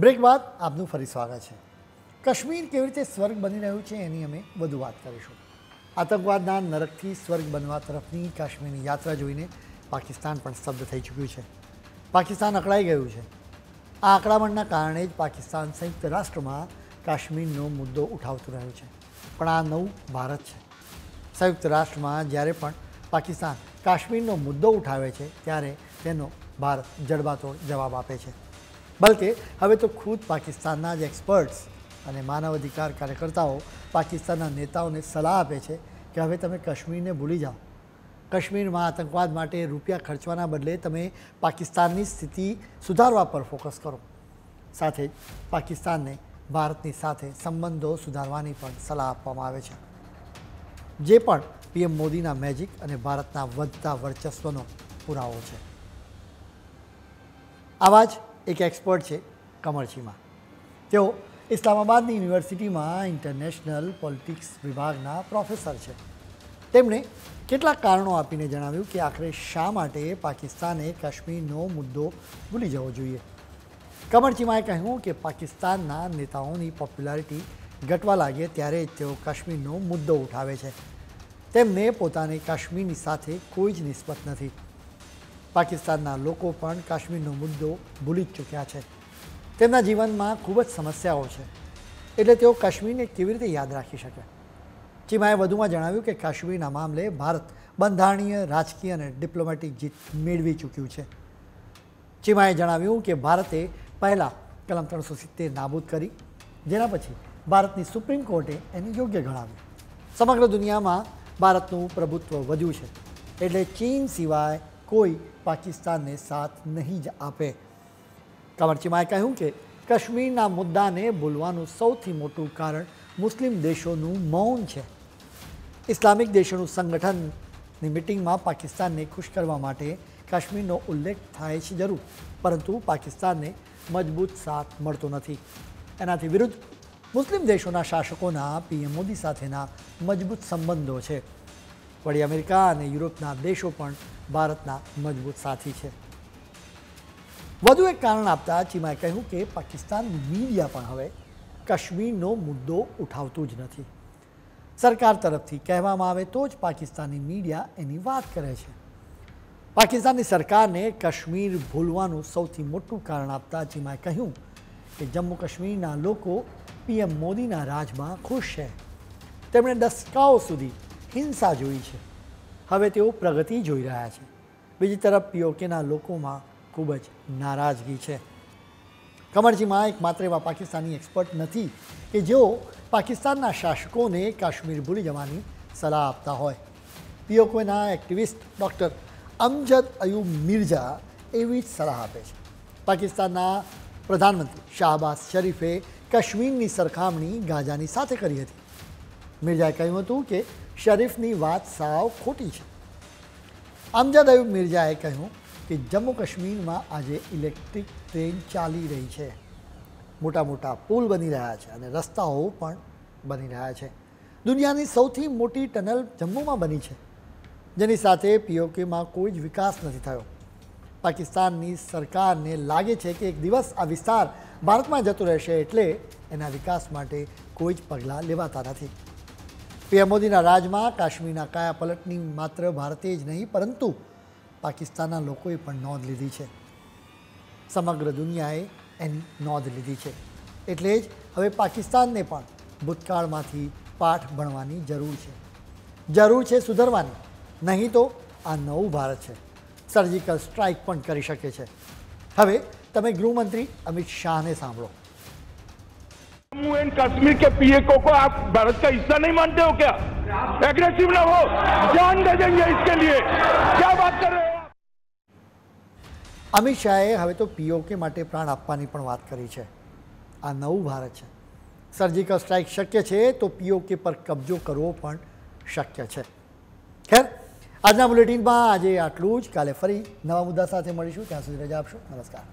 break બાદ આપનું ફરી સ્વાગત છે કાશ્મીર કેવી રીતે સ્વર્ગ બની રહ્યું છે એની અમે વધુ વાત કરીશું આતંકવાદના નરકથી સ્વર્ગ બનવા તરફની કાશ્મીરની યાત્રા જોઈને પાકિસ્તાન પણ સ્તબ્ધ થઈ ચૂક્યું છે પાકિસ્તાન અકળાઈ ગયું છે આ આક્રમણના કારણે જ પાકિસ્તાન સંયુક્ત રાષ્ટ્રમાં કાશ્મીરનો મુદ્દો ઉઠાવતું રહ્યું છે પણ આ નવું ભારત છે સંયુક્ત રાષ્ટ્રમાં જ્યારે પણ પાકિસ્તાન કાશ્મીરનો મુદ્દો ઉઠાવે છે ત્યારે તેનો ભારત જડબાતોડ જવાબ આપે છે બલકે હવે તો ખુદ પાકિસ્તાનના જ એક્સપર્ટ્સ અને માનવ અધિકાર કાર્યકર્તાઓ પાકિસ્તાનના નેતાઓને સલાહ આપે છે કે હવે તમે કાશ્મીરને ભૂલી જાઓ કાશ્મીરમાં આતંકવાદ માટે રૂપિયા ખર્ચવાના બદલે તમે પાકિસ્તાનની સ્થિતિ સુધારવા પર ફોકસ કરો સાથે જ પાકિસ્તાનને ભારતની સાથે સંબંધો સુધારવાની પણ સલાહ આપવામાં આવે છે જે પણ પીએમ મોદીના મેજિક અને ભારતના વધતા વર્ચસ્વનો પુરાવો છે આવા જ એક એક્સપર્ટ છે કમર્શીમાં તેઓ ઇસ્લામાબાદની યુનિવર્સિટીમાં ઇન્ટરનેશનલ પોલિટિક્સ વિભાગના પ્રોફેસર છે તેમણે કેટલાક કારણો આપીને જણાવ્યું કે આખરે શા માટે પાકિસ્તાને કાશ્મીરનો મુદ્દો ભૂલી જવો જોઈએ કમરચીમાએ કહ્યું કે પાકિસ્તાનના નેતાઓની પોપ્યુલારિટી ઘટવા લાગે ત્યારે તેઓ કાશ્મીરનો મુદ્દો ઉઠાવે છે તેમને પોતાને કાશ્મીરની સાથે કોઈ જ નિસ્બત નથી પાકિસ્તાનના લોકો પણ કાશ્મીરનો મુદ્દો ભૂલી જ ચૂક્યા છે તેમના જીવનમાં ખૂબ જ સમસ્યાઓ છે એટલે તેઓ કાશ્મીરને કેવી રીતે યાદ રાખી શકે ચીમાએ વધુમાં જણાવ્યું કે કાશ્મીરના મામલે ભારત બંધારણીય રાજકીય અને ડિપ્લોમેટિક જીત મેળવી ચૂક્યું છે ચીમાએ જણાવ્યું કે ભારતે પહેલાં કલમ ત્રણસો સિત્તેર નાબૂદ કરી જેના પછી ભારતની સુપ્રીમ કોર્ટે એને યોગ્ય ગણાવ્યું સમગ્ર દુનિયામાં ભારતનું પ્રભુત્વ વધ્યું છે એટલે ચીન સિવાય કોઈ પાકિસ્તાનને સાથ નહીં જ આપે કમરચીમાએ કહ્યું કે કાશ્મીરના મુદ્દાને ભૂલવાનું સૌથી મોટું કારણ મુસ્લિમ દેશોનું મૌન છે ઇસ્લામિક દેશોનું સંગઠનની મિટિંગમાં પાકિસ્તાનને ખુશ કરવા માટે કાશ્મીરનો ઉલ્લેખ થાય છે જરૂર પરંતુ પાકિસ્તાનને મજબૂત સાથ મળતો નથી એનાથી વિરુદ્ધ મુસ્લિમ દેશોના શાસકોના પીએમ મોદી સાથેના મજબૂત સંબંધો છે વળી અમેરિકા અને યુરોપના દેશો પણ ભારતના મજબૂત સાથી છે વધુ એક કારણ આપતા ચીમાએ કહ્યું કે પાકિસ્તાન મીડિયા પણ હવે કાશ્મીરનો મુદ્દો ઉઠાવતું જ નથી સરકાર તરફથી કહેવામાં આવે તો જ પાકિસ્તાની મીડિયા એની વાત કરે છે પાકિસ્તાનની સરકારને કાશ્મીર ભૂલવાનું સૌથી મોટું કારણ આપતા ચીમાએ કહ્યું કે જમ્મુ કાશ્મીરના લોકો પીએમ મોદીના રાજમાં ખુશ છે તેમણે દસકાઓ સુધી હિંસા જોઈ છે હવે તેઓ પ્રગતિ જોઈ રહ્યા છે બીજી તરફ પીઓકેના લોકોમાં ખૂબ જ નારાજગી છે કમરજીમાં એકમાત્ર એવા પાકિસ્તાની એક્સપર્ટ નથી કે જેઓ પાકિસ્તાનના શાસકોને કાશ્મીર ભૂલી જવાની સલાહ આપતા હોય પીઓકેના એક્ટિવિસ્ટ ડૉક્ટર અમજદ અયુબ મિર્ઝા એવી જ સલાહ આપે છે પાકિસ્તાનના પ્રધાનમંત્રી શાહબાઝ શરીફે કાશ્મીરની સરખામણી ગાજાની સાથે કરી હતી મિર્જાએ કહ્યું હતું કે શરીફની વાત સાવ ખોટી છે આમજાદ અયુબ મિર્ઝાએ કહ્યું કે જમ્મુ કાશ્મીરમાં આજે ઇલેક્ટ્રિક ટ્રેન ચાલી રહી છે મોટા મોટા પુલ બની રહ્યા છે અને રસ્તાઓ પણ બની રહ્યા છે દુનિયાની સૌથી મોટી ટનલ જમ્મુમાં બની છે જેની સાથે પીઓકેમાં કોઈ જ વિકાસ નથી થયો પાકિસ્તાનની સરકારને લાગે છે કે એક દિવસ આ વિસ્તાર ભારતમાં જતો રહેશે એટલે એના વિકાસ માટે કોઈ જ પગલાં લેવાતા નથી પીએમ મોદીના રાજમાં કાશ્મીરના કાયાપલટની માત્ર ભારતે જ નહીં પરંતુ પાકિસ્તાનના લોકોએ પણ નોંધ લીધી છે સમગ્ર દુનિયાએ એની નોંધ લીધી છે એટલે જ હવે પાકિસ્તાનને પણ ભૂતકાળમાંથી પાઠ ભણવાની જરૂર છે જરૂર છે સુધરવાની નહીં તો આ નવું ભારત છે સર્જિકલ સ્ટ્રાઇક પણ કરી શકે છે હવે તમે ગૃહમંત્રી અમિત શાહને સાંભળો जम्मू एंड कश्मीर के पीएको को आप भारत का हिस्सा नहीं मानते हो क्या एग्रेसिव ना हो जान दे देंगे इसके लिए क्या बात कर रहे અમિત શાહે હવે તો પીઓકે માટે પ્રાણ આપવાની પણ વાત કરી છે આ નવું ભારત છે સર્જિકલ સ્ટ્રાઇક શક્ય છે તો પીઓકે પર કબજો કરવો પણ શક્ય છે ખેર આજના બુલેટિનમાં આજે આટલું જ કાલે ફરી નવા મુદ્દા સાથે મળીશું ત્યાં સુધી રજા આપશો નમસ્કાર